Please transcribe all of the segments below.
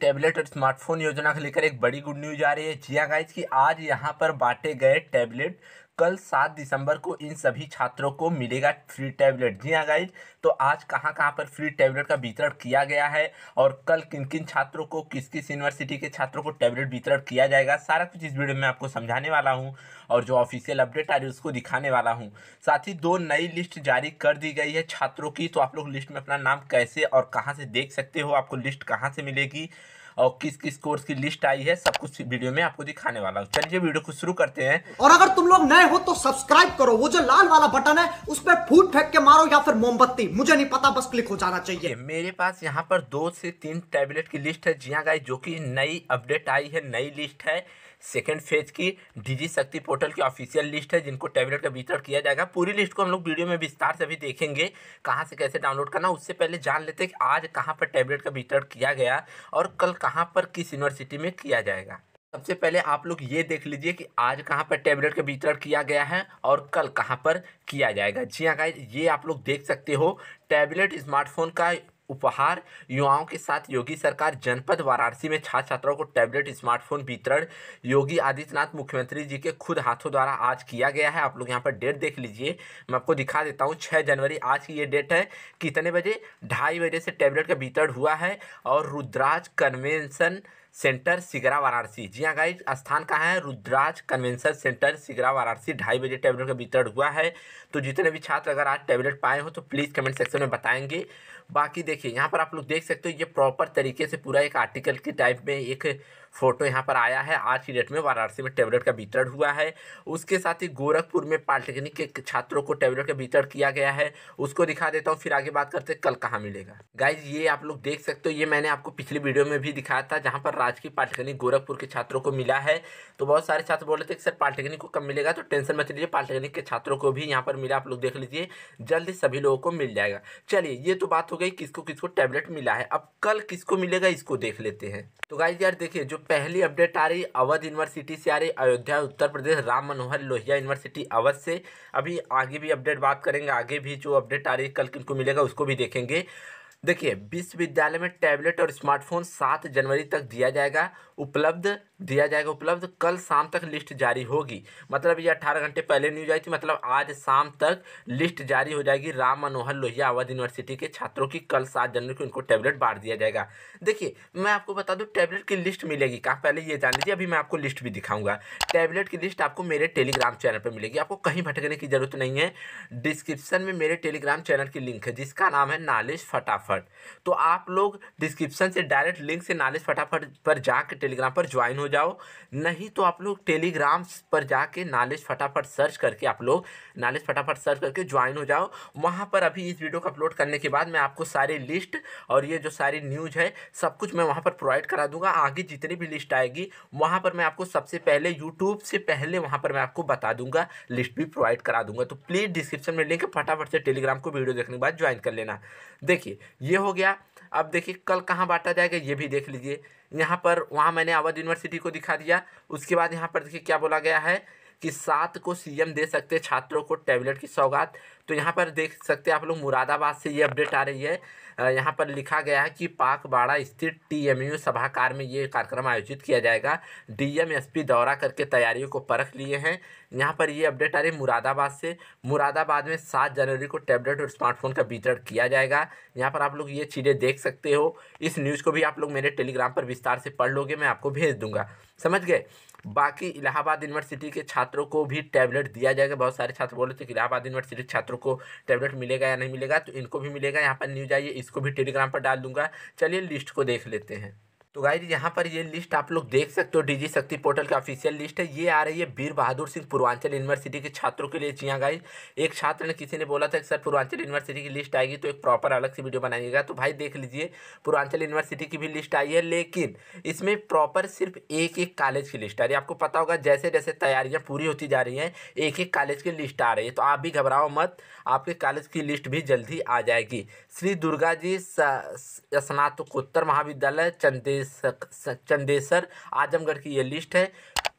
tablet और smartphone योजना को लेकर एक बड़ी गुड न्यूज आ रही है जिया हाँ, गाइज कि आज यहाँ पर बांटे गए टैबलेट कल सात दिसंबर को इन सभी छात्रों को मिलेगा फ्री टैबलेट जी हाँ गाइज तो आज कहाँ कहाँ पर फ्री टैबलेट का वितरण किया गया है और कल किन किन छात्रों को किस किस यूनिवर्सिटी के छात्रों को टैबलेट वितरण किया जाएगा सारा कुछ इस वीडियो में आपको समझाने वाला हूँ और जो ऑफिशियल अपडेट आ रही है उसको दिखाने वाला हूँ साथ ही दो नई लिस्ट जारी कर दी गई है छात्रों की तो आप लोग लिस्ट में अपना नाम कैसे और कहाँ से देख सकते हो आपको लिस्ट कहाँ से मिलेगी और किस किस कोर्स की लिस्ट आई है सब कुछ वीडियो में आपको दिखाने वाला हूँ चलिए वीडियो को शुरू करते हैं और अगर तुम लोग नए हो तो सब्सक्राइब करो वो जो लाल वाला बटन है उस पर फूट फेंक के मारो या फिर मोमबत्ती मुझे नहीं पता बस क्लिक हो जाना चाहिए मेरे पास यहाँ पर दो से तीन टैबलेट की लिस्ट है जिया हाँ, गाई जो की नई अपडेट आई है नई लिस्ट है सेकेंड फेज की डीजी शक्ति पोर्टल की ऑफिशियल लिस्ट है जिनको टैबलेट का वितरण किया जाएगा पूरी लिस्ट को हम लोग वीडियो में विस्तार से भी देखेंगे कहाँ से कैसे डाउनलोड करना उससे पहले जान लेते हैं कि आज कहाँ पर टैबलेट का वितरण किया गया और कल कहाँ कहाँ पर किस यूनिवर्सिटी में किया जाएगा सबसे पहले आप लोग ये देख लीजिए कि आज कहाँ पर टैबलेट का वितरण किया गया है और कल कहाँ पर किया जाएगा जी हाँ गाइज ये आप लोग देख सकते हो टैबलेट स्मार्टफोन का उपहार युवाओं के साथ योगी सरकार जनपद वाराणसी में छात्र छात्राओं को टैबलेट स्मार्टफोन वितरण योगी आदित्यनाथ मुख्यमंत्री जी के खुद हाथों द्वारा आज किया गया है आप लोग यहाँ पर डेट देख लीजिए मैं आपको दिखा देता हूँ छः जनवरी आज की ये डेट है कितने बजे ढाई बजे से टैबलेट का वितरण हुआ है और रुद्राज कन्वेंसन सेंटर सिगरा वाराणसी जी हाँ गाइज स्थान कहाँ है रुद्राज कन्वेंशन सेंटर सिगरा वाराणसी ढाई बजे टैबलेट का वितरण हुआ है तो जितने भी छात्र अगर आज टैबलेट पाए हो तो प्लीज़ कमेंट सेक्शन में बताएंगे बाकी देखिए यहाँ पर आप लोग देख सकते हो ये प्रॉपर तरीके से पूरा एक आर्टिकल के टाइप में एक फोटो यहाँ पर आया है आज की डेट में वाराणसी में टेबलेट का वितरण हुआ है उसके साथ ही गोरखपुर में पॉलिटेक्निक के छात्रों को टेबलेट का वितरण किया गया है उसको दिखा देता हूँ फिर आगे बात करते कल कहाँ मिलेगा गाइज ये आप लोग देख सकते हो ये मैंने आपको पिछली वीडियो में भी दिखाया था जहाँ पर राजकीय पॉलिटेक्निक गोरखपुर के छात्रों को मिला है तो बहुत सारे छात्र बोल रहे थे सर पॉलिटेक्निक को कब मिलेगा तो टेंशन मत लीजिए पॉलिटेक्निक के छात्रों को भी यहाँ पर मिला आप लोग देख लीजिए जल्दी सभी लोगों को मिल जाएगा चलिए ये तो बात हो गई किसको किसको टैबलेट मिला है अब कल किसको मिलेगा इसको देख लेते हैं तो गाइज यार देखिए जो पहली अपडेट आ रही अवध यूनिवर्सिटी से आ रही अयोध्या उत्तर प्रदेश राम मनोहर लोहिया यूनिवर्सिटी अवध से अभी आगे भी अपडेट बात करेंगे आगे भी जो अपडेट आ रही कल किनको मिलेगा उसको भी देखेंगे देखिए विश्वविद्यालय में टैबलेट और स्मार्टफोन सात जनवरी तक दिया जाएगा उपलब्ध दिया जाएगा उपलब्ध कल शाम तक लिस्ट जारी होगी मतलब ये अट्ठारह घंटे पहले न्यूज आई थी मतलब आज शाम तक लिस्ट जारी हो जाएगी राम मनोहर लोहिया अवध यूनिवर्सिटी के छात्रों की कल सात जनवरी को इनको टैबलेट बांट दिया जाएगा देखिए मैं आपको बता दूँ टैबलेट की लिस्ट मिलेगी कहाँ पहले ये जान लीजिए अभी मैं आपको लिस्ट भी दिखाऊंगा टैबलेट की लिस्ट आपको मेरे टेलीग्राम चैनल पर मिलेगी आपको कहीं भटकने की जरूरत नहीं है डिस्क्रिप्शन में मेरे टेलीग्राम चैनल की लिंक है जिसका नाम है नॉलेज फटाफट तो आप लोग डिस्क्रिप्शन से डायरेक्ट लिंक से नॉलेज फटाफट पर जाकर टेलीग्राम पर ज्वाइन हो जाओ नहीं तो आप लोग टेलीग्राम पर जाके नॉलेज फटाफट सर्च करके आप लोग नॉलेज फटाफट सर्च करके ज्वाइन हो जाओ वहाँ पर अभी इस वीडियो को अपलोड करने के बाद मैं आपको सारी लिस्ट और ये जो सारी न्यूज है सब कुछ मैं वहाँ पर प्रोवाइड करा दूंगा आगे जितनी भी लिस्ट आएगी वहाँ पर मैं आपको सबसे पहले यूट्यूब से पहले वहाँ पर मैं आपको बता दूंगा लिस्ट भी प्रोवाइड करा दूंगा तो प्लीज़ डिस्क्रिप्शन में लिंक फटाफट से टेलीग्राम को वीडियो देखने के बाद ज्वाइन कर लेना देखिए ये हो गया अब देखिए कल कहाँ बांटा जाएगा ये भी देख लीजिए यहाँ पर वहाँ मैंने अवध यूनिवर्सिटी को दिखा दिया उसके बाद यहाँ पर देखिए क्या बोला गया है कि सात को सीएम दे सकते छात्रों को टैबलेट की सौगात तो यहाँ पर देख सकते हैं आप लोग मुरादाबाद से ये अपडेट आ रही है यहाँ पर लिखा गया है कि पाकबाड़ा स्थित टीएमयू सभाकार में ये कार्यक्रम आयोजित किया जाएगा डीएमएसपी दौरा करके तैयारियों को परख लिए हैं यहाँ पर ये अपडेट आ रही है मुरादाबाद से मुरादाबाद में सात जनवरी को टैबलेट और स्मार्टफोन का वितरण किया जाएगा यहाँ पर आप लोग ये चीज़ें देख सकते हो इस न्यूज़ को भी आप लोग मेरे टेलीग्राम पर विस्तार से पढ़ लोगे मैं आपको भेज दूँगा समझ गए बाकी इलाहाबाद यूनिवर्सिटी के छात्रों को भी टैबलेट दिया जाएगा बहुत सारे छात्र बोल रहे थे कि इलाहाबाद यूनिवर्सिटी के छात्रों को टैबलेट मिलेगा या नहीं मिलेगा तो इनको भी मिलेगा यहाँ पर न्यूज आइए इसको भी टेलीग्राम पर डाल दूंगा चलिए लिस्ट को देख लेते हैं तो गाइज यहाँ पर ये लिस्ट आप लोग देख सकते हो डीजी शक्ति पोर्टल का ऑफिशियल लिस्ट है ये आ रही है वीर बहादुर सिंह पूर्वांचल यूनिवर्सिटी के छात्रों के लिए जी हाँ गाइज एक छात्र ने किसी ने बोला था कि सर पूर्वांचल यूनिवर्सिटी की लिस्ट आएगी तो एक प्रॉपर अलग से वीडियो बनाइएगा तो भाई देख लीजिए पूर्वांचल यूनिवर्सिटी की भी लिस्ट आई है लेकिन इसमें प्रॉपर सिर्फ एक एक कॉलेज की लिस्ट आ रही है आपको पता होगा जैसे जैसे तैयारियाँ पूरी होती जा रही हैं एक एक कॉलेज की लिस्ट आ रही है तो आप भी घबराओ मत आपके कॉलेज की लिस्ट भी जल्दी आ जाएगी श्री दुर्गा जी स्नातकोत्तर महाविद्यालय चंदे चंदेसक चंदेसर आजमगढ़ की ये लिस्ट है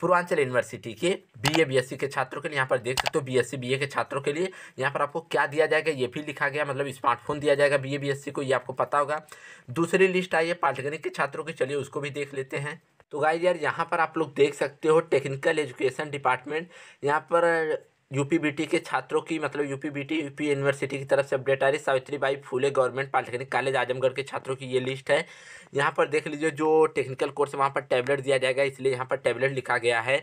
Purvanchal university B A B बी के छात्रों के लिए यहाँ पर देख सकते हो B S C B A के छात्रों के लिए यहाँ पर आपको क्या दिया जाएगा ये भी लिखा गया मतलब स्मार्टफोन दिया जाएगा बी ए बी को ये आपको पता होगा दूसरी लिस्ट आई है पॉलिटेक्निक के छात्रों की चलिए उसको भी देख लेते हैं तो गाइज यार यहाँ पर आप लोग देख सकते हो टेक्निकल एजुकेशन डिपार्टमेंट यहाँ पर यूपीबीटी के छात्रों की मतलब यूपीबीटी यूपी यूनिवर्सिटी की तरफ से अपडेट आ रही Savitri Bai Phule government polytechnic college Azamgarh के छात्रों की ये लिस्ट है यहाँ पर देख लीजिए जो टेक्निकल कोर्स वहाँ पर टैबलेट दिया जाएगा इसलिए यहाँ पर टैबलेट लिखा गया है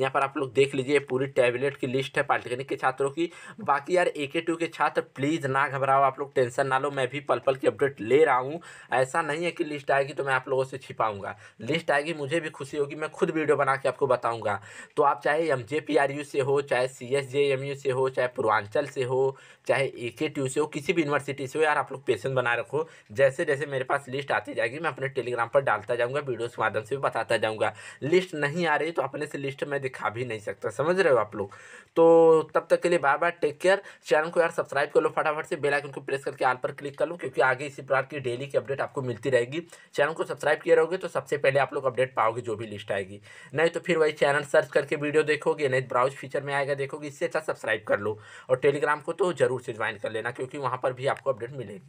यहाँ पर आप लोग देख लीजिए पूरी टैबलेट की लिस्ट है पॉलिटेक्निक के छात्रों की बाकी यार ए के टू के छात्र प्लीज़ ना घबराओ आप लोग टेंशन ना लो मैं भी पल पल की अपडेट ले रहा हूँ ऐसा नहीं है कि लिस्ट आएगी तो मैं आप लोगों से छिपाऊँगा लिस्ट आएगी मुझे भी खुशी होगी मैं खुद वीडियो बना के आपको बताऊँगा तो आप चाहे M J P R U से हो चाहे सी एस यू से हो चाहे पूर्वांचल से हो चाहे ए के टी से हो किसी भी यूनिवर्सिटी से हो यार आप लोग पेशेंस बना रखो जैसे जैसे मेरे पास लिस्ट आती जाएगी मैं अपने टेलीग्राम पर डालता जाऊँगा वीडियोज़ के माध्यम से भी बताता जाऊँगा लिस्ट नहीं आ रही तो अपने से लिस्ट मैं दिखा भी नहीं सकता समझ रहे हो आप लोग तो तब तक के लिए बार बार टेक केयर चैनल को यार सब्सक्राइब कर लो फटाफट से बेल आइकन को प्रेस करके आल पर क्लिक कर लो क्योंकि आगे इसी प्रकार की डेली की अपडेट आपको मिलती रहेगी चैनल को सब्सक्राइब किए रहोगे तो सबसे पहले आप लोग अपडेट पाओगे जो भी लिस्ट आएगी नहीं तो फिर वही चैनल सर्च करके वीडियो देखोगे नहीं ब्राउज तो फीचर में आएगा देखोगे इससे अच्छा सब्सक्राइब कर लो और टेलीग्राम को तो ज़रूर से ज्वाइन कर लेना क्योंकि वहाँ पर भी आपको अपडेट मिलेगी